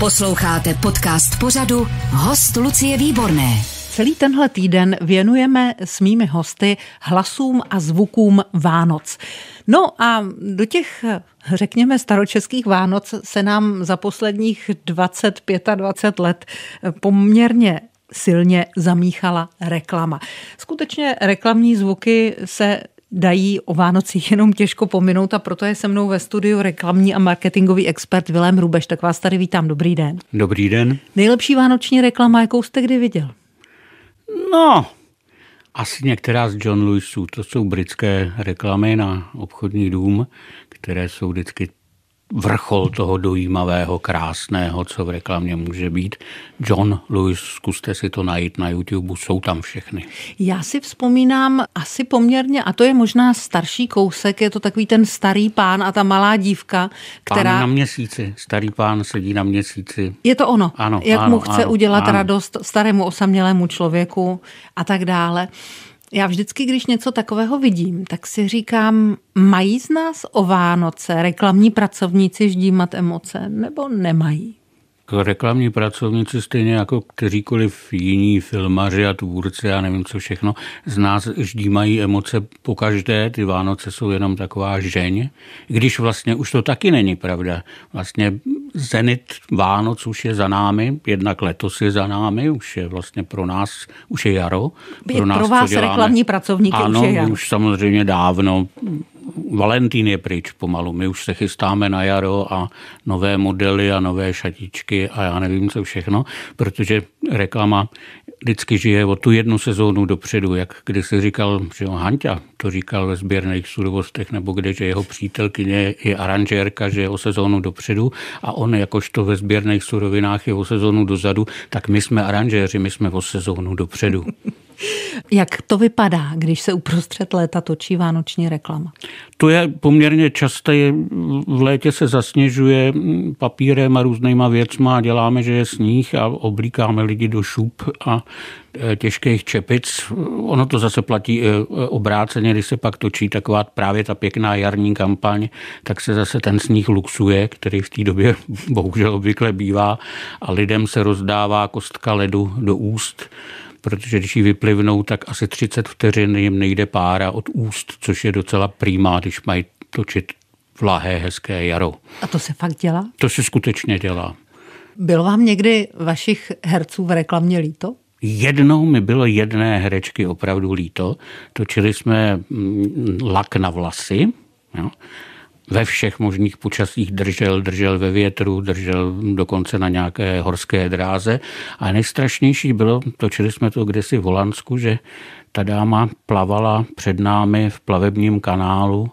Posloucháte podcast pořadu Host Lucie Výborné. Celý tenhle týden věnujeme s mými hosty hlasům a zvukům Vánoc. No a do těch, řekněme, staročeských Vánoc se nám za posledních 25 20 let poměrně silně zamíchala reklama. Skutečně reklamní zvuky se dají o Vánocích jenom těžko pominout a proto je se mnou ve studiu reklamní a marketingový expert Vilém Rubeš. Tak vás tady vítám, dobrý den. Dobrý den. Nejlepší vánoční reklama, jakou jste kdy viděl? No, asi některá z John Lewisů, to jsou britské reklamy na obchodní dům, které jsou vždycky vrchol toho dojímavého, krásného, co v reklamě může být. John Lewis, zkuste si to najít na YouTube, jsou tam všechny. Já si vzpomínám asi poměrně, a to je možná starší kousek, je to takový ten starý pán a ta malá dívka, která... Pán na měsíci, starý pán sedí na měsíci. Je to ono, ano, jak ano, mu chce ano, udělat ano. radost starému osamělému člověku a tak dále. Já vždycky, když něco takového vidím, tak si říkám, mají z nás o Vánoce reklamní pracovníci ždímat emoce nebo nemají? reklamní pracovníci, stejně jako kteříkoliv jiní filmaři a tvůrci a nevím co všechno, z nás vždy mají emoce po každé, ty Vánoce jsou jenom taková žeň, když vlastně už to taky není pravda. Vlastně zenit Vánoc už je za námi, jednak letos je za námi, už je vlastně pro nás, už je jaro. Pro, nás, pro vás reklamní pracovníky ano, už je jaro. už samozřejmě dávno Valentín je pryč pomalu. My už se chystáme na jaro a nové modely a nové šatičky a já nevím co všechno, protože reklama vždycky žije o tu jednu sezónu dopředu, jak když se říkal, že jo, Hanťa to říkal ve sběrných sudovostech, nebo kde, že jeho přítelkyně je aranžérka, že je o sezónu dopředu a on jakožto ve sběrných surovinách je o sezónu dozadu, tak my jsme aranžéři, my jsme o sezónu dopředu. Jak to vypadá, když se uprostřed léta točí vánoční reklama? To je poměrně časté. V létě se zasněžuje mm, papírem a různýma věcma a děláme, že je sníh a oblíkáme lidi do šup a e, těžkých čepic. Ono to zase platí e, e, obráceně, když se pak točí taková právě ta pěkná jarní kampaň, tak se zase ten sníh luxuje, který v té době bohužel obvykle bývá a lidem se rozdává kostka ledu do úst protože když ji vyplivnou, tak asi 30 vteřin jim nejde pára od úst, což je docela přímá, když mají točit vlahé, hezké jaro. A to se fakt dělá? To se skutečně dělá. Bylo vám někdy vašich herců v reklamě líto? Jednou mi bylo jedné herečky opravdu líto. Točili jsme mm, lak na vlasy. Jo ve všech možných počasích držel, držel ve větru, držel dokonce na nějaké horské dráze. A nejstrašnější bylo, točili jsme to kdesi v Holandsku, že ta dáma plavala před námi v plavebním kanálu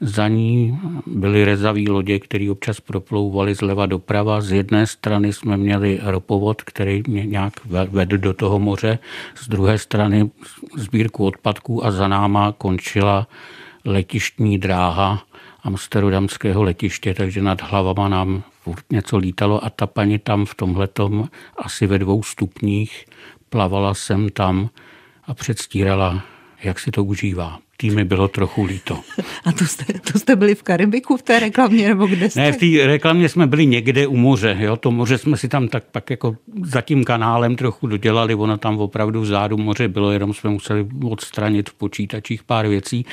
za ní byly rezaví lodě, které občas proplouvaly zleva doprava. Z jedné strany jsme měli ropovod, který mě nějak vedl do toho moře, z druhé strany sbírku odpadků a za náma končila letištní dráha, amsterdamského letiště, takže nad hlavama nám furt něco lítalo a ta paní tam v tomhletom asi ve dvou stupních plavala sem tam a předstírala jak si to užívá. Tým mi bylo trochu líto. A to jste, to jste byli v Karibiku v té reklamě, nebo kde jste? Ne, v té reklamě jsme byli někde u moře. Jo? To moře jsme si tam tak pak jako za tím kanálem trochu dodělali. Ono tam opravdu v zádu moře bylo, jenom jsme museli odstranit v počítačích pár věcí.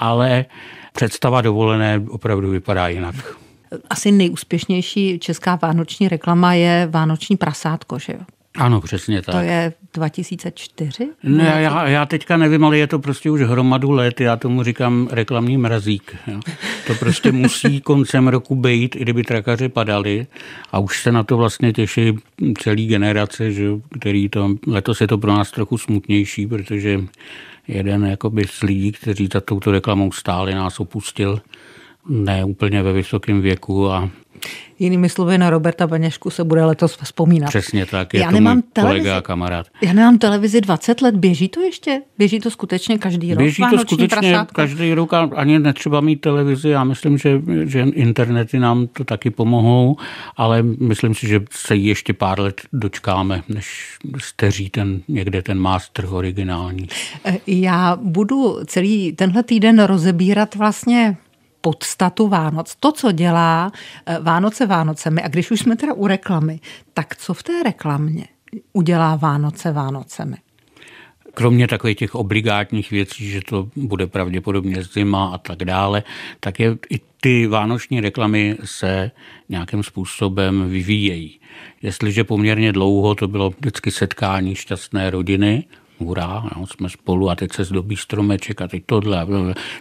Ale představa dovolené opravdu vypadá jinak asi nejúspěšnější česká vánoční reklama je vánoční prasátko, že jo? Ano, přesně tak. To je 2004? Ne, já, já teďka nevím, ale je to prostě už hromadu let. Já tomu říkám reklamní mrazík. Jo. To prostě musí koncem roku být, i kdyby trakaři padali. A už se na to vlastně těší celý generace, že, který to... Letos je to pro nás trochu smutnější, protože jeden jakoby z lidí, kteří za touto reklamou stáli, nás opustil ne úplně ve vysokém věku a Jinými slovy, na Roberta Baněšku se bude letos vzpomínat. Přesně tak, je já to nemám můj kolega a kamarád. Já nemám televizi 20 let, běží to ještě? Běží to skutečně každý běží rok? Běží to skutečně prasátka? každý rok a ani netřeba mít televizi. Já myslím, že, že internety nám to taky pomohou, ale myslím si, že se ještě pár let dočkáme, než steří ten, někde ten master originální. Eh, já budu celý tenhle týden rozebírat vlastně podstatu Vánoc. To, co dělá eh, Vánoce Vánocemi, a když už jsme teda u reklamy, tak co v té reklamě udělá Vánoce Vánocemi? kromě takových těch obligátních věcí, že to bude pravděpodobně zima a tak dále, tak je i ty vánoční reklamy se nějakým způsobem vyvíjejí. Jestliže poměrně dlouho to bylo vždycky setkání šťastné rodiny, hurá, jo, jsme spolu a teď se zdobí stromeček a teď tohle,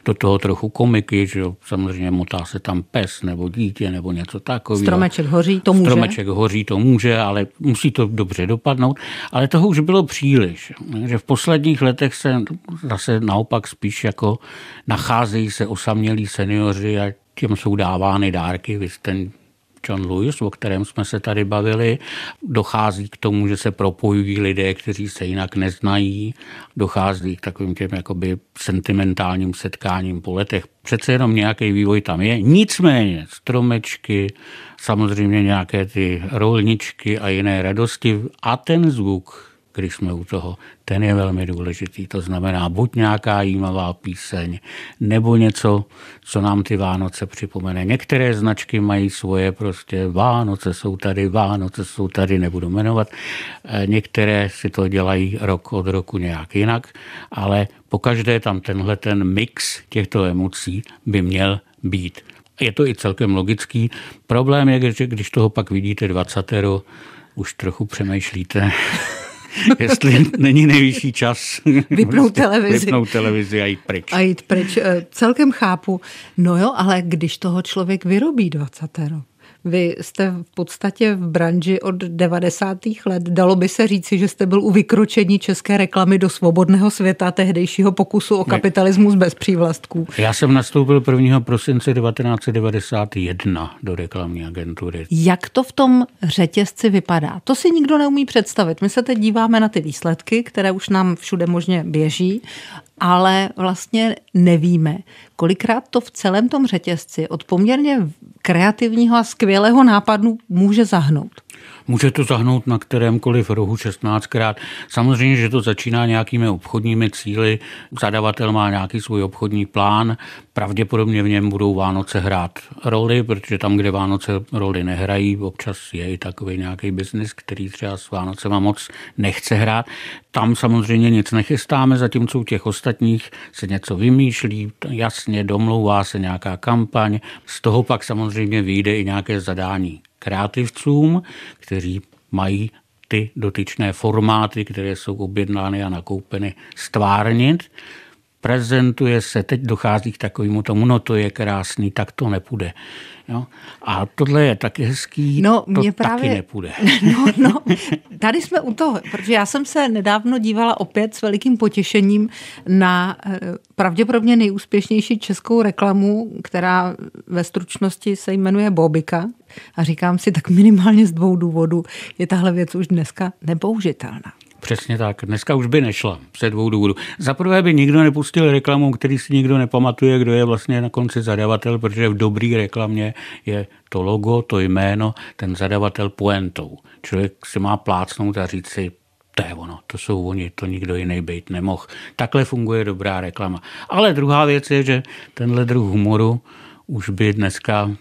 do toho trochu komiky, že jo, samozřejmě motá se tam pes nebo dítě nebo něco takového. Stromeček hoří, to může. Stromeček hoří, to může, ale musí to dobře dopadnout, ale toho už bylo příliš, že v posledních letech se zase naopak spíš jako nacházejí se osamělí seniori a těm jsou dávány dárky, vy ten John Lewis, o kterém jsme se tady bavili. Dochází k tomu, že se propojují lidé, kteří se jinak neznají. Dochází k takovým těm jakoby sentimentálním setkáním po letech. Přece jenom nějaký vývoj tam je. Nicméně stromečky, samozřejmě nějaké ty rolničky a jiné radosti a ten zvuk když jsme u toho, ten je velmi důležitý. To znamená buď nějaká jímavá píseň, nebo něco, co nám ty Vánoce připomene. Některé značky mají svoje prostě Vánoce jsou tady, Vánoce jsou tady, nebudu jmenovat. E, některé si to dělají rok od roku nějak jinak, ale pokaždé tam tenhle ten mix těchto emocí by měl být. Je to i celkem logický. Problém je, že když toho pak vidíte 20 už trochu přemýšlíte. jestli není nejvyšší čas vypnout prostě televizi. vypnout televizi a jít pryč. A jít pryč. Eh, celkem chápu. No jo, ale když toho člověk vyrobí 20. Rok, vy jste v podstatě v branži od 90. let. Dalo by se říci, že jste byl u vykročení české reklamy do svobodného světa tehdejšího pokusu o kapitalismus bez přívlastků. Já jsem nastoupil 1. prosince 1991 do reklamní agentury. Jak to v tom řetězci vypadá? To si nikdo neumí představit. My se teď díváme na ty výsledky, které už nám všude možně běží, ale vlastně nevíme, kolikrát to v celém tom řetězci od poměrně kreativního a skvělého nápadu může zahnout může to zahnout na kterémkoliv rohu 16krát. Samozřejmě, že to začíná nějakými obchodními cíly, zadavatel má nějaký svůj obchodní plán, pravděpodobně v něm budou Vánoce hrát roli, protože tam, kde Vánoce roli nehrají, občas je i takový nějaký biznis, který třeba s Vánocema moc nechce hrát. Tam samozřejmě nic nechystáme, zatímco u těch ostatních se něco vymýšlí, jasně domlouvá se nějaká kampaň, z toho pak samozřejmě vyjde i nějaké zadání kreativcům, kteří mají ty dotyčné formáty, které jsou objednány a nakoupeny, stvárnit prezentuje se, teď dochází k takovému tomu, no to je krásný, tak to nepůjde. Jo? A tohle je taky hezký, no, mě to právě, taky nepůjde. No, no, tady jsme u toho, protože já jsem se nedávno dívala opět s velikým potěšením na eh, pravděpodobně nejúspěšnější českou reklamu, která ve stručnosti se jmenuje Bobika. A říkám si, tak minimálně z dvou důvodů je tahle věc už dneska nepoužitelná. Přesně tak. Dneska už by nešla se dvou důvodů. Za prvé by nikdo nepustil reklamu, který si nikdo nepamatuje, kdo je vlastně na konci zadavatel, protože v dobrý reklamě je to logo, to jméno, ten zadavatel poentou. Člověk si má plácnout a říct si, to je ono, to jsou oni, to nikdo jiný být nemohl. Takhle funguje dobrá reklama. Ale druhá věc je, že tenhle druh humoru už by dneska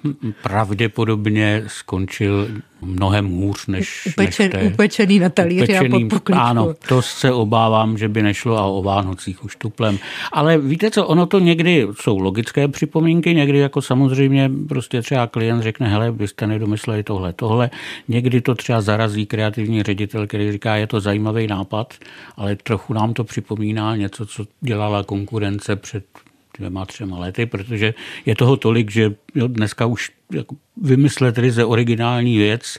pravděpodobně skončil mnohem hůř než, Upečen, než té, upečený na talíři upečený, a pod Ano, to se obávám, že by nešlo a o Vánocích už tuplem. Ale víte co, ono to někdy jsou logické připomínky, někdy jako samozřejmě prostě třeba klient řekne, hele, vy jste nedomysleli tohle, tohle. Někdy to třeba zarazí kreativní ředitel, který říká, je to zajímavý nápad, ale trochu nám to připomíná něco, co dělala konkurence před dvěma, třema lety, protože je toho tolik, že dneska už jako vymyslet ryze originální věc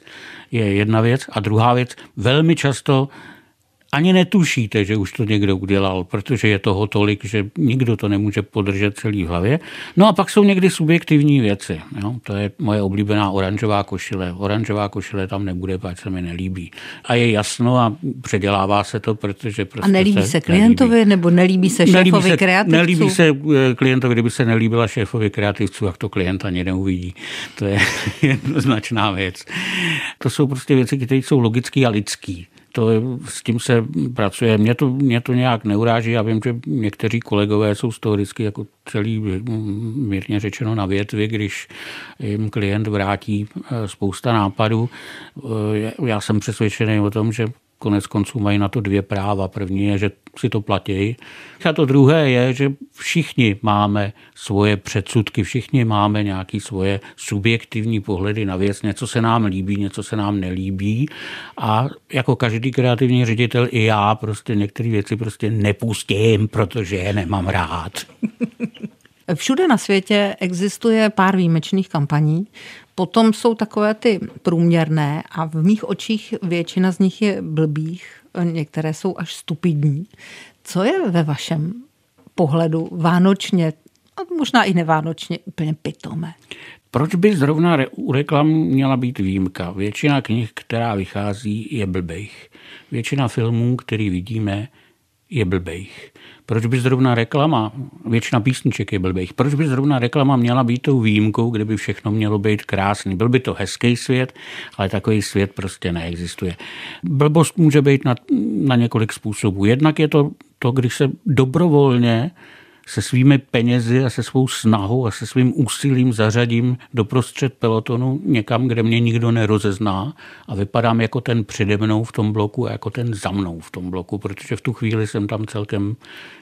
je jedna věc a druhá věc, velmi často ani netušíte, že už to někdo udělal, protože je toho tolik, že nikdo to nemůže podržet celý v hlavě. No a pak jsou někdy subjektivní věci. Jo? To je moje oblíbená oranžová košile. Oranžová košile tam nebude, pak se mi nelíbí. A je jasno a předělává se to, protože prostě A nelíbí se, se klientovi nelíbí. nebo nelíbí se šéfovi nelíbí se, kreativců? Nelíbí se eh, klientovi, kdyby se nelíbila šéfovi kreativců, jak to klient ani neuvidí. To je jednoznačná věc. To jsou prostě věci, které jsou logické a lidské to, s tím se pracuje. Mě to, mě to nějak neuráží. Já vím, že někteří kolegové jsou z toho vždycky jako celý, mm, mírně řečeno, na větvi, když jim klient vrátí eh, spousta nápadů. Eh, já jsem přesvědčený o tom, že Konec konců mají na to dvě práva. První je, že si to platí. A to druhé je, že všichni máme svoje předsudky, všichni máme nějaké svoje subjektivní pohledy na věc, něco se nám líbí, něco se nám nelíbí. A jako každý kreativní ředitel i já prostě některé věci prostě nepustím, protože je nemám rád. Všude na světě existuje pár výjimečných kampaní, Potom jsou takové ty průměrné a v mých očích většina z nich je blbých, některé jsou až stupidní. Co je ve vašem pohledu vánočně, a možná i nevánočně, úplně pitomé? Proč by zrovna u reklam měla být výjimka? Většina knih, která vychází, je blbejch. Většina filmů, který vidíme, je blbejch. Proč by zrovna reklama, většina písniček je blbých, proč by zrovna reklama měla být tou výjimkou, kde by všechno mělo být krásný? Byl by to hezký svět, ale takový svět prostě neexistuje. Blbost může být na, na několik způsobů. Jednak je to to, když se dobrovolně se svými penězi a se svou snahou a se svým úsilím zařadím prostřed pelotonu někam, kde mě nikdo nerozezná a vypadám jako ten přede mnou v tom bloku a jako ten za mnou v tom bloku, protože v tu chvíli jsem tam celkem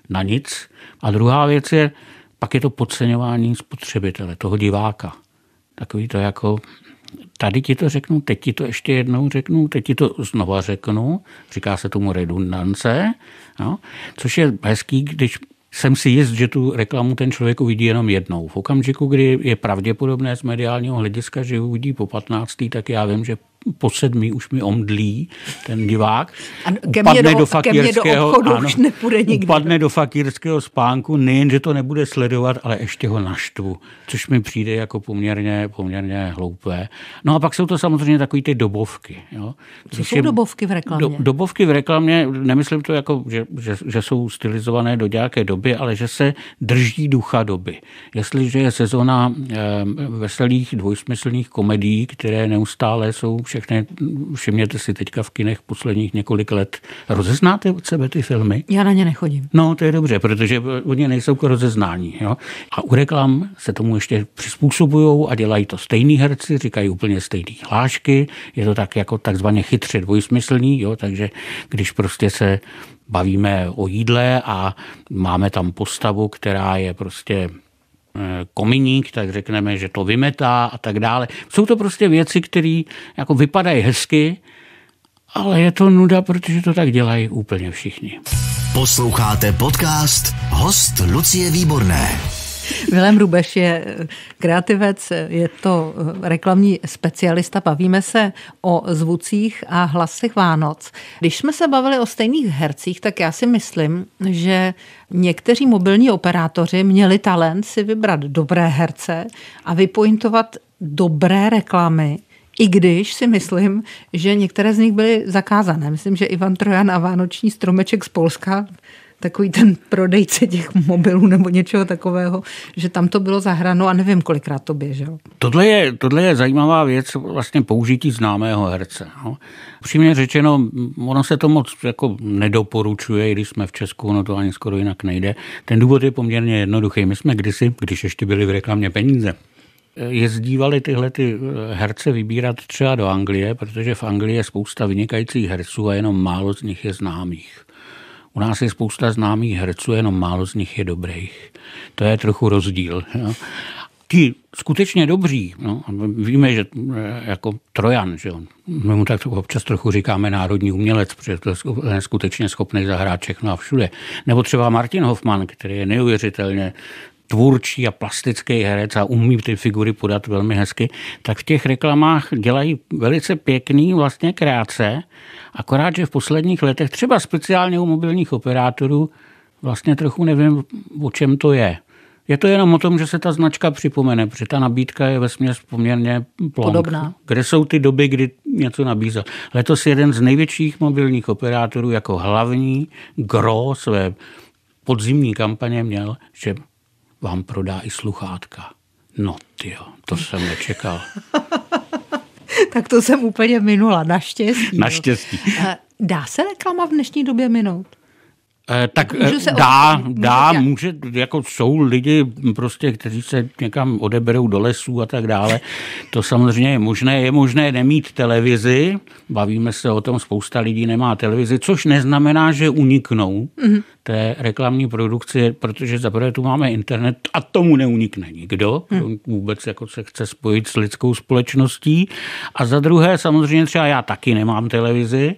na nic. A druhá věc je, pak je to podceňování spotřebitele, toho diváka. Takový to jako, tady ti to řeknu, teď ti to ještě jednou řeknu, teď ti to znova řeknu, říká se tomu redundance, no, což je hezký, když jsem si jist, že tu reklamu ten člověk uvidí jenom jednou. V okamžiku, kdy je pravděpodobné z mediálního hlediska, že ji uvidí po 15. tak já vím, že po sedmi už mi omdlí ten divák. Ano, ke upadne do, do fakírského, do ano, už nepůjde nikdy. Upadne do fakírského spánku, nejen, že to nebude sledovat, ale ještě ho naštvu, což mi přijde jako poměrně, poměrně hloupé. No a pak jsou to samozřejmě takové ty dobovky. Jo. Co Když jsou je, dobovky v reklamě? Do, dobovky v reklamě, nemyslím to jako, že, že, že jsou stylizované do nějaké doby, ale že se drží ducha doby. Jestliže je sezona e, eh, veselých dvojsmyslných komedií, které neustále jsou všechny, všimněte si teďka v kinech posledních několik let, rozeznáte od sebe ty filmy? Já na ně nechodím. No, to je dobře, protože oni nejsou k rozeznání. Jo? A u reklam se tomu ještě přizpůsobují a dělají to stejní herci, říkají úplně stejné hlášky, je to tak jako takzvaně chytře dvojsmyslný, jo? takže když prostě se bavíme o jídle a máme tam postavu, která je prostě Eh, kominík, tak řekneme, že to vymetá a tak dále. Jsou to prostě věci, které jako vypadají hezky, ale je to nuda, protože to tak dělají úplně všichni. Posloucháte podcast Host Lucie Výborné. Vilém Rubeš je eh, kreativec, je to eh, reklamní specialista. Bavíme se o zvucích a hlasech Vánoc. Když jsme se bavili o stejných hercích, tak já si myslím, že někteří mobilní operátoři měli talent si vybrat dobré herce a vypointovat dobré reklamy, i když si myslím, že některé z nich byly zakázané. Myslím, že Ivan Trojan a Vánoční stromeček z Polska takový ten prodejce těch mobilů nebo něčeho takového, že tam to bylo zahrano a nevím, kolikrát to běželo. Tohle je, tohle je zajímavá věc, vlastně použití známého herce. No. Přímě řečeno, ono se to moc jako nedoporučuje, když jsme v Česku, ono to ani skoro jinak nejde. Ten důvod je poměrně jednoduchý. My jsme kdysi, když ještě byli v reklamě peníze, eh, jezdívali tyhle ty eh, herce vybírat třeba do Anglie, protože v Anglii je spousta vynikajících herců a jenom málo z nich je známých. U nás je spousta známých herců, jenom málo z nich je dobrých. To je trochu rozdíl. Jo? Ti skutečně dobří, no, víme, že eh, jako Trojan, že on, my mu tak občas trochu říkáme národní umělec, protože to je skutečně schopný zahrát všechno a všude. Nebo třeba Martin Hoffman, který je neuvěřitelně tvůrčí a plastický herec a umí ty figury podat velmi hezky, tak v těch reklamách dělají velice pěkný vlastně kreace, akorát, že v posledních letech třeba speciálně u mobilních operátorů vlastně trochu nevím, o čem to je. Je to jenom o tom, že se ta značka připomene, protože ta nabídka je ve směs poměrně plonk. Podobná. Kde jsou ty doby, kdy něco nabízel? Letos jeden z největších mobilních operátorů jako hlavní gro své podzimní kampaně měl, že vám prodá i sluchátka. No jo, to jsem nečekal. tak to jsem úplně minula, naštěstí. Naštěstí. Eh, dá se reklama v dnešní době minout? Eh, tak eh, dá, dá, může, jako jsou lidi prostě, kteří se někam odeberou do lesů a tak dále. To samozřejmě je možné. Je možné nemít televizi, bavíme se o tom, spousta lidí nemá televizi, což neznamená, že uniknou mm-hmm. té reklamní produkci, protože zaprvé tu máme internet a tomu neunikne nikdo, mm. vůbec jako se chce spojit s lidskou společností. A za druhé samozřejmě třeba já taky nemám televizi,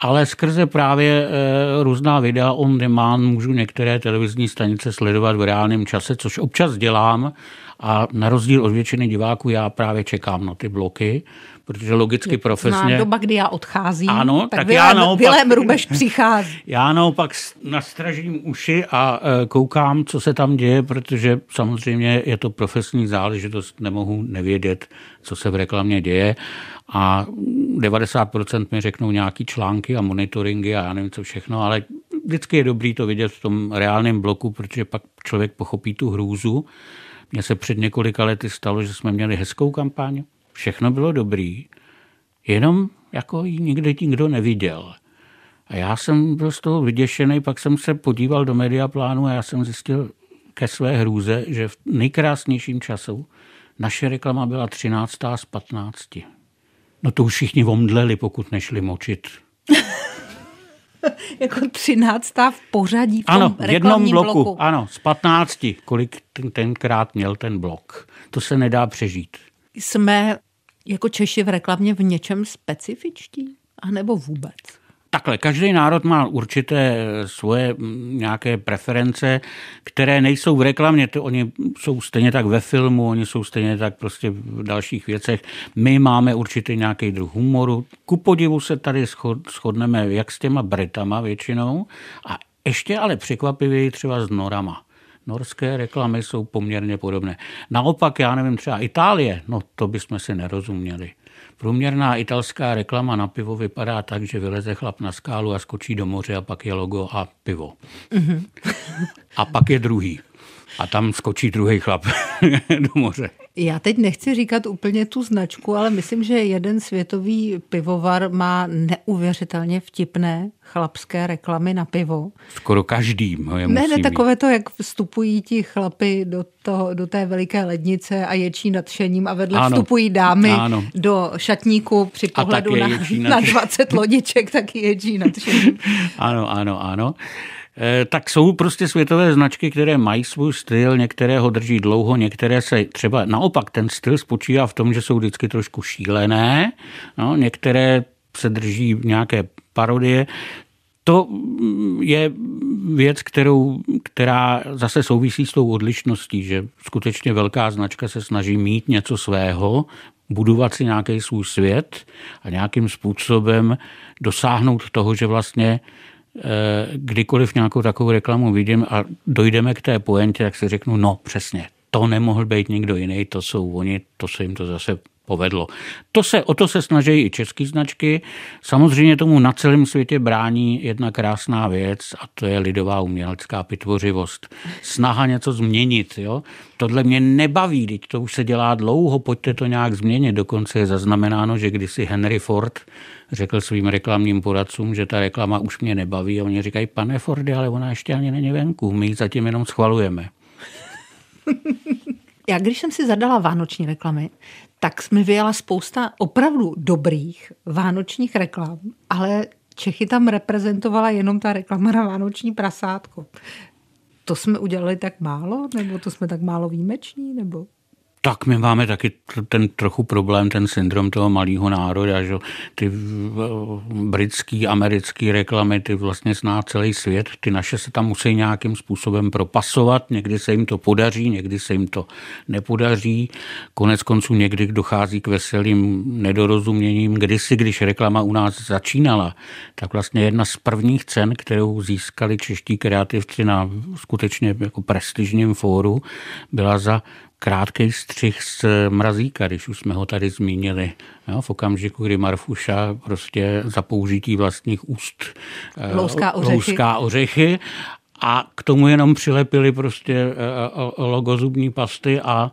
ale skrze právě eh, různá videa on demand můžu některé televizní stanice sledovat v reálném čase, což občas dělám a na rozdíl od většiny diváků já právě čekám na ty bloky, protože logicky no profesně... Na doba, kdy já odcházím, ano, tak, tak Vilém, já naopak, Vilém Rubeš přichází. Já naopak nastražím uši a e, koukám, co se tam děje, protože samozřejmě je to profesní záležitost, nemohu nevědět, co se v reklamě děje a 90% mi řeknou nějaký články a monitoringy a já nevím co všechno, ale vždycky je dobrý to vidět v tom reálném bloku, protože pak člověk pochopí tu hrůzu, mně se před několika lety stalo, že jsme měli hezkou kampaň, všechno bylo dobrý, jenom jako ji nikdy nikdo neviděl. A já jsem byl z toho vyděšený, pak jsem se podíval do mediaplánu a já jsem zjistil ke své hrůze, že v nejkrásnějším času naše reklama byla 13. z 15. No to už všichni omdleli, pokud nešli močit. jako třináctá v pořadí v tom Ano, v jednom bloku. bloku. Ano, z patnácti, kolik tenkrát měl ten blok. To se nedá přežít. Jsme jako Češi v reklamě v něčem specifičtí? A nebo vůbec? Takhle, každý národ má určité eh, svoje mm, nějaké preference, které nejsou v reklamě, to oni jsou stejně tak ve filmu, oni jsou stejně tak prostě v dalších věcech. My máme určitý nějaký druh humoru. Ku podivu se tady shodneme jak s těma Britama většinou a ještě ale překvapivěji třeba s Norama norské reklamy jsou poměrně podobné. Naopak, já nevím, třeba Itálie, no to bychom si nerozuměli. Průměrná italská reklama na pivo vypadá tak, že vyleze chlap na skálu a skočí do moře a pak je logo a pivo. Mm-hmm. a pak je druhý. A tam skočí druhý chlap do moře. Já teď nechci říkat úplně tu značku, ale myslím, že jeden světový pivovar má neuvěřitelně vtipné chlapské reklamy na pivo. Skoro každý. Je ne, ne, takové to, jak vstupují ti chlapy do, toho, do té veliké lednice a ječí nadšením a vedle ano. vstupují dámy ano. do šatníku při pohledu na, na 20 lodiček, taky ječí nadšením. ano, ano, ano. Eh, tak jsou prostě světové značky, které mají svůj styl, některé ho drží dlouho, některé se třeba naopak ten styl spočívá v tom, že jsou vždycky trošku šílené, no, některé se drží nějaké parodie. To mm, je věc, kterou, která zase souvisí s tou odlišností, že skutečně velká značka se snaží mít něco svého, budovat si nějaký svůj svět a nějakým způsobem dosáhnout toho, že vlastně Eh, kdykoliv nějakou takovou reklamu vidím a dojdeme k té poentě, tak si řeknu, no přesně, to nemohl být nikdo jiný, to jsou oni, to se jim to zase povedlo. To se, o to se snaží i české značky. Samozřejmě tomu na celém světě brání jedna krásná věc a to je lidová umělecká pitvořivost. Snaha něco změnit. Jo? Tohle mě nebaví, teď to už se dělá dlouho, pojďte to nějak změnit. Dokonce je zaznamenáno, že kdysi Henry Ford řekl svým reklamním poradcům, že ta reklama už mě nebaví a oni říkají, pane Fordy, ale ona ještě ani není venku, my ji zatím jenom schvalujeme. Já když jsem si zadala vánoční reklamy, tak jsme vyjela spousta opravdu dobrých vánočních reklam, ale Čechy tam reprezentovala jenom ta reklama na vánoční prasátko. To jsme udělali tak málo? Nebo to jsme tak málo výjimeční? Nebo tak my máme taky ten trochu problém, ten syndrom toho malého národa, že ty britský, americký reklamy, ty vlastně zná celý svět, ty naše se tam musí nějakým způsobem propasovat, někdy se jim to podaří, někdy se jim to nepodaří, konec konců někdy dochází k veselým nedorozuměním. Kdysi, když reklama u nás začínala, tak vlastně jedna z prvních cen, kterou získali čeští kreativci na skutečně jako prestižním fóru, byla za krátký střih z eh, mrazíka, když už jsme ho tady zmínili. Jo, v okamžiku, kdy Marfuša prostě za použití vlastních úst eh, louská ořechy. Louská ořechy a k tomu jenom přilepili prostě eh, logo zubní pasty a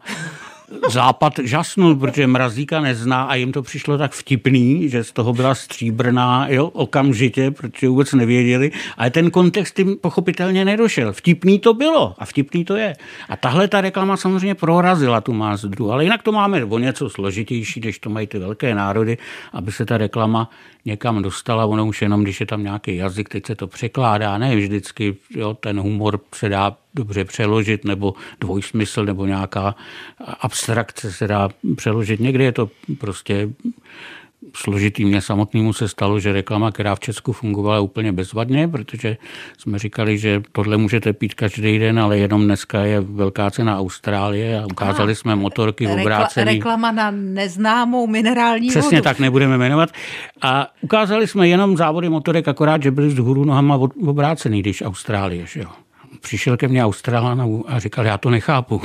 Západ žasnul, protože Mrazíka nezná a jim to přišlo tak vtipný, že z toho byla stříbrná jo, okamžitě, protože vůbec nevěděli. Ale ten kontext jim pochopitelně nedošel. Vtipný to bylo a vtipný to je. A tahle ta reklama samozřejmě prorazila tu mázdru, ale jinak to máme o něco složitější, než to mají ty velké národy, aby se ta reklama někam dostala. Ono už jenom, když je tam nějaký jazyk, teď se to překládá, ne vždycky jo, ten humor předá dobře přeložit, nebo dvojsmysl, nebo nějaká abstrakce se dá přeložit. Někdy je to prostě složitý. Mně samotnému se stalo, že reklama, která v Česku fungovala úplně bezvadně, protože jsme říkali, že tohle můžete pít každý den, ale jenom dneska je velká cena Austrálie a ukázali a, jsme motorky rekla, obrácený. Reklama na neznámou minerální Přesně vodu. tak, nebudeme jmenovat. A ukázali jsme jenom závody motorek, akorát, že byly hůru nohama obrácený, když Austrálie, že jo přišel ke mně Australan a říkal, já to nechápu.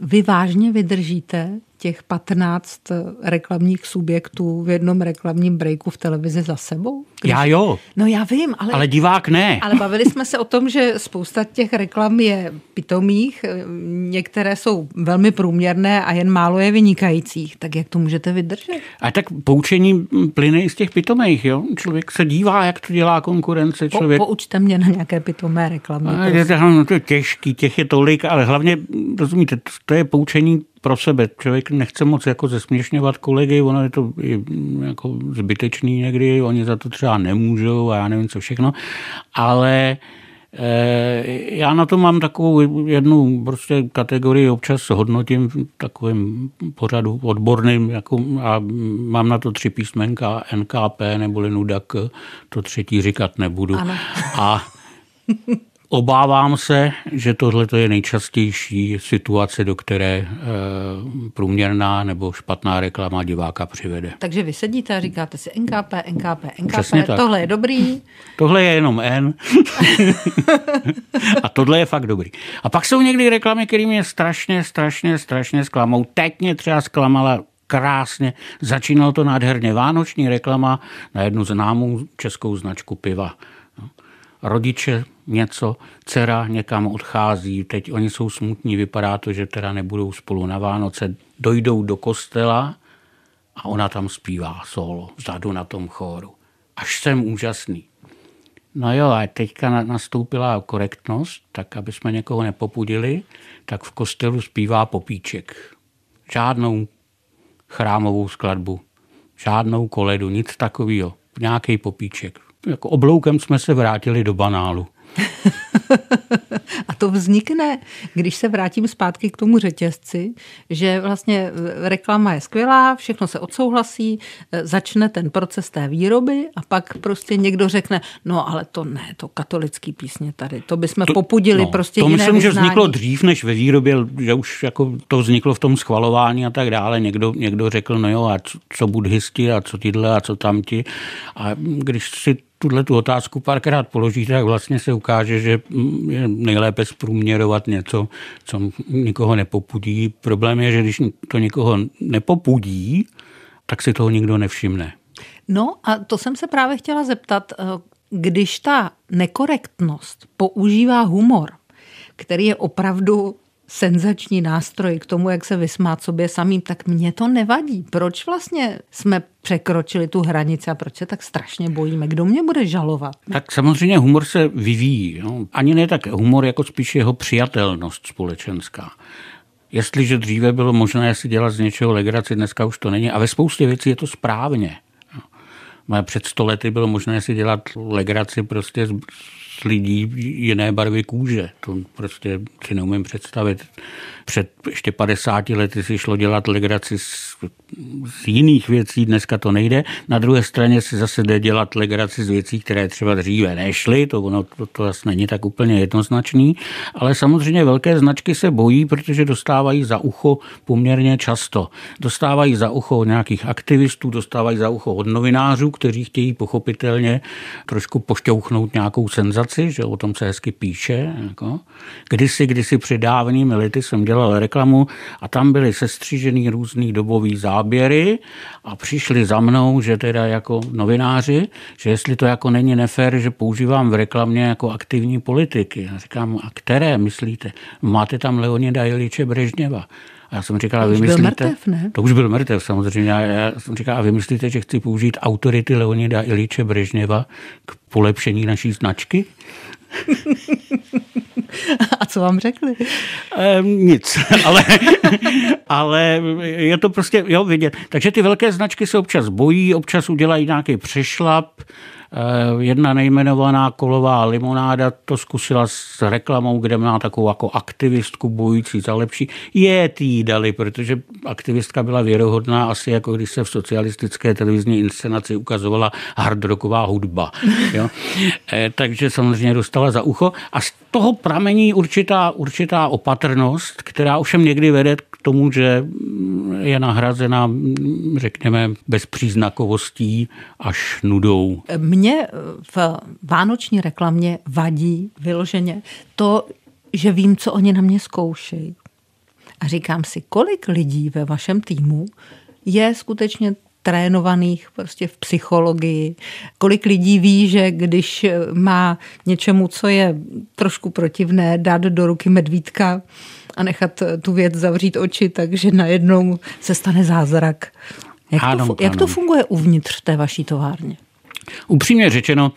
Vy vážně vydržíte těch 15 reklamních subjektů v jednom reklamním breaku v televizi za sebou? Když... Já jo. No já vím, ale... Ale divák ne. Ale bavili jsme se o tom, že spousta těch reklam je pitomých, některé jsou velmi průměrné a jen málo je vynikajících. Tak jak to můžete vydržet? A tak poučení plyne i z těch pitomých, jo? Člověk se dívá, jak to dělá konkurence. Člověk... Po, poučte mě na nějaké pitomé reklamy. A, no, je to, no, to je těžký, těch je tolik, ale hlavně, rozumíte, to je poučení pro sebe. Člověk nechce moc jako zesměšňovat kolegy, ono je to mm, jako zbytečný někdy, oni za to třeba nemůžou a já nevím co všechno, ale eh, já na to mám takovou jednu prostě kategorii, občas hodnotím v takovém pořadu odborným jako, a mám na to tři písmenka NKP neboli NUDAK, to třetí říkat nebudu. Ano. A Obávám se, že tohle je nejčastější situace, do které eh, průměrná nebo špatná reklama diváka přivede. Takže vy sedíte a říkáte si NKP, NKP, NKP, Přesně tak. tohle je dobrý. Tohle je jenom N. a tohle je fakt dobrý. A pak jsou někdy reklamy, které mě strašně, strašně, strašně zklamou. Teď mě třeba zklamala krásně. Začínalo to nádherně. Vánoční reklama na jednu známou českou značku piva. No. Rodiče něco, dcera někam odchází, teď oni jsou smutní, vypadá to, že teda nebudou spolu na Vánoce, dojdou do kostela a ona tam zpívá solo vzadu na tom chóru. Až jsem úžasný. No jo, a teďka nastoupila korektnost, tak aby jsme někoho nepopudili, tak v kostelu zpívá popíček. Žádnou chrámovou skladbu, žádnou koledu, nic takového. Nějaký popíček. Jako obloukem jsme se vrátili do banálu. a to vznikne, když se vrátím zpátky k tomu řetězci, že vlastně e, reklama je skvělá, všechno se odsouhlasí, e, začne ten proces té výroby a pak prostě někdo řekne, no ale to ne, to katolický písně tady, to bychom to, popudili no, prostě To myslím, vyznání. že vzniklo dřív než ve výrobě, že už jako to vzniklo v tom schvalování a tak dále. Někdo, někdo řekl, no jo, a co, co budhisti a co tyhle a co tamti. A když si tuhle tu otázku párkrát položíte, tak vlastně se ukáže, že mm, je nejlépe zprůměrovat něco, co nikoho nepopudí. Problém je, že když to nikoho nepopudí, tak si toho nikdo nevšimne. No a to jsem se právě chtěla zeptat, eh, když ta nekorektnost používá humor, který je opravdu senzační nástroj k tomu, jak se vysmát sobě samým, tak mě to nevadí. Proč vlastně jsme překročili tu hranici a proč se tak strašně bojíme? Kdo mě bude žalovat? Tak samozřejmě humor se vyvíjí. No. Ani ne tak humor, jako spíš jeho přijatelnost společenská. Jestliže dříve bylo možné si dělat z něčeho legraci, dneska už to není. A ve spoustě věcí je to správně. Před stolety bylo možné si dělat legraci prostě z lidí jiné barvy kůže. To prostě si neumím představit. Před ještě 50 lety si šlo dělat legraci z, z jiných věcí, dneska to nejde. Na druhé straně si zase jde dělat legraci z věcí, které třeba dříve nešly, to ono to, to zase není tak úplně jednoznačný, ale samozřejmě velké značky se bojí, protože dostávají za ucho poměrně často. Dostávají za ucho od nějakých aktivistů, dostávají za ucho od novinářů, kteří chtějí pochopitelně trošku pošťouchnout nějakou senzaci, že o tom se hezky píše. Jako. Kdysi, kdysi před dávnými lety jsem dělal dělal reklamu a tam byly sestřížený různý dobový záběry a přišli za mnou, že teda jako novináři, že jestli to jako není nefér, že používám v reklamě jako aktivní politiky. Já říkám, a které myslíte? Máte tam Leonida Jeliče Brežněva. A já jsem říkal, to už vymyslíte... Byl mrtev, ne? To už byl mrtev samozřejmě. Já, já jsem říkal, a myslíte, že chci použít autority Leonida Iliče Brežněva k polepšení naší značky? A co vám řekli? Ehm, nic, ale, ale je to prostě jo, vidět. Takže ty velké značky se občas bojí, občas udělají nějaký přešlap, Eh, jedna nejmenovaná kolová limonáda to zkusila s reklamou, kde má takovou jako aktivistku bojující za lepší. Je tý dali, protože aktivistka byla věrohodná, asi jako když se v socialistické televizní inscenaci ukazovala hardrocková hudba. Jo? Eh, takže samozřejmě dostala za ucho a toho pramení určitá, určitá opatrnost, která ovšem někdy vede k tomu, že je nahrazena, řekněme, bezpříznakovostí až nudou. Mně v vánoční reklamě vadí vyloženě to, že vím, co oni na mě zkoušejí. A říkám si, kolik lidí ve vašem týmu je skutečně trénovaných prostě v psychologii. Kolik lidí ví, že když má něčemu, co je trošku protivné, dát do ruky medvídka a nechat tu věc zavřít oči, takže najednou se stane zázrak. Jak, to, ano, jak to funguje uvnitř té vaší továrně? Upřímně řečeno,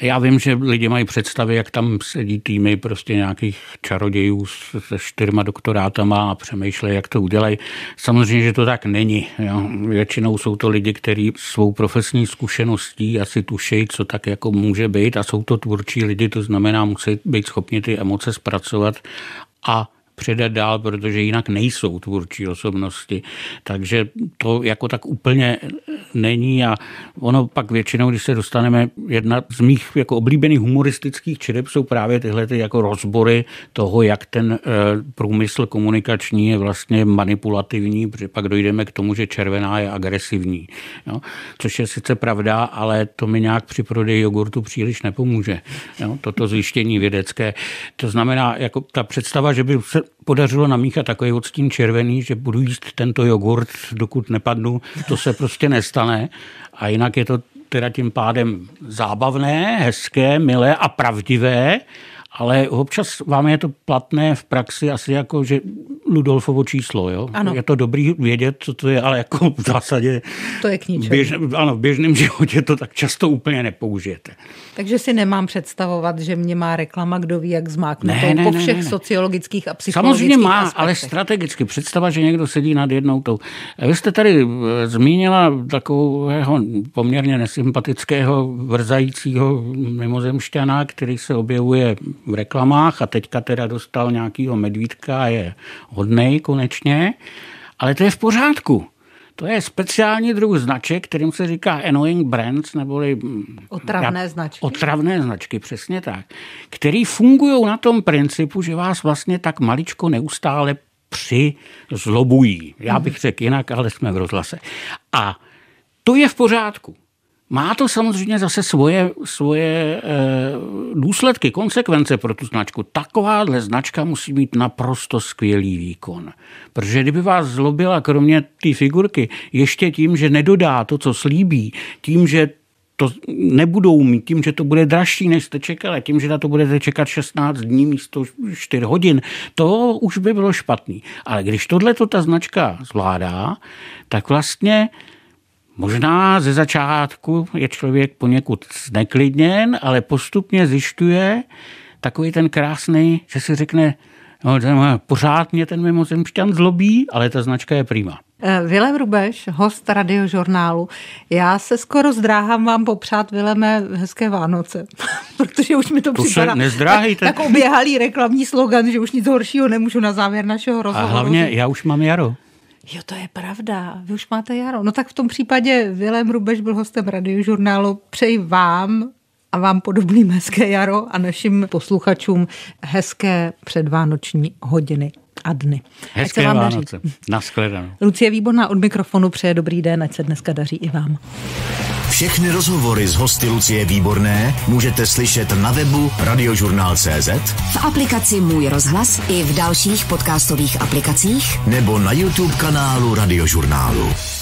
já vím, že lidi mají představy, jak tam sedí týmy prostě nějakých čarodějů se čtyřma doktorátama a přemýšlejí, jak to udělají. Samozřejmě, že to tak není. Jo. Většinou jsou to lidi, kteří svou profesní zkušeností asi tušejí, co tak jako může být a jsou to tvůrčí lidi, to znamená, musí být schopni ty emoce zpracovat a předat dál, protože jinak nejsou tvůrčí osobnosti. Takže to jako tak úplně není a ono pak většinou, když se dostaneme, jedna z mých jako oblíbených humoristických čireb jsou právě tyhle ty jako rozbory toho, jak ten eh, průmysl komunikační je vlastně manipulativní, protože pak dojdeme k tomu, že červená je agresivní. Jo? Což je sice pravda, ale to mi nějak při prodeji jogurtu příliš nepomůže. Jo? Toto zjištění vědecké. To znamená, jako ta představa, že by se podařilo namíchat takový odstín červený, že budu jíst tento jogurt, dokud nepadnu, to se prostě nestane. A jinak je to teda tím pádem zábavné, hezké, milé a pravdivé, ale občas vám je to platné v praxi asi jako, že Ludolfovo číslo, jo? Ano. Je to dobrý vědět, co to je, ale jako v zásadě... To je k ničemu. Běž, ano, v běžném životě to tak často úplně nepoužijete. Takže si nemám představovat, že mě má reklama, kdo ví, jak zmáknout ne, ne, po všech ne, ne. sociologických a psychologických Samozřejmě má, aspektech. ale strategicky. Představa, že někdo sedí nad jednou tou. Vy jste tady eh, zmínila takového poměrně nesympatického vrzajícího mimozemšťana, který se objevuje v reklamách a teďka teda dostal nějakýho medvídka a je hodnej konečně, ale to je v pořádku. To je speciální druh značek, kterým se říká annoying brands, neboli... Mm, otravné já, značky. Otravné značky, přesně tak. Který fungují na tom principu, že vás vlastně tak maličko neustále přizlobují. Já mhm. bych řekl jinak, ale jsme v rozhlase. A to je v pořádku. Má to samozřejmě zase svoje, svoje e, důsledky, konsekvence pro tu značku. Takováhle značka musí mít naprosto skvělý výkon. Protože kdyby vás zlobila, kromě té figurky, ještě tím, že nedodá to, co slíbí, tím, že to nebudou mít, tím, že to bude dražší, než jste čekali, tím, že na to budete čekat 16 dní místo 4 hodin, to už by bylo špatný. Ale když tohle to ta značka zvládá, tak vlastně Možná ze začátku je člověk poněkud zneklidněn, ale postupně zjišťuje takový ten krásný, že si řekne, no, pořád mě ten mimozemšťan zlobí, ale ta značka je prima. Vilem eh, Rubeš, host radiožurnálu. Já se skoro zdráhám vám popřát, Vileme, hezké Vánoce, protože už mi to, to připadá se nezdráhejte. Tak, jako tak oběhalý reklamní slogan, že už nic horšího nemůžu na závěr našeho rozhovoru. A hlavně já už mám jaro. Jo, to je pravda, vy už máte jaro. No tak v tom případě Vilém Rubež byl hostem radiožurnálu. Přeji vám a vám podobným hezké jaro a našim posluchačům hezké předvánoční hodiny a dny. Hezké ať se vám Vánoce. Daří. Naschledanou. Lucie Výborná od mikrofonu přeje dobrý den, ať se dneska daří i vám. Všechny rozhovory s hosty Lucie Výborné můžete slyšet na webu radiožurnál.cz, v aplikaci Můj rozhlas i v dalších podcastových aplikacích nebo na YouTube kanálu Radiožurnálu.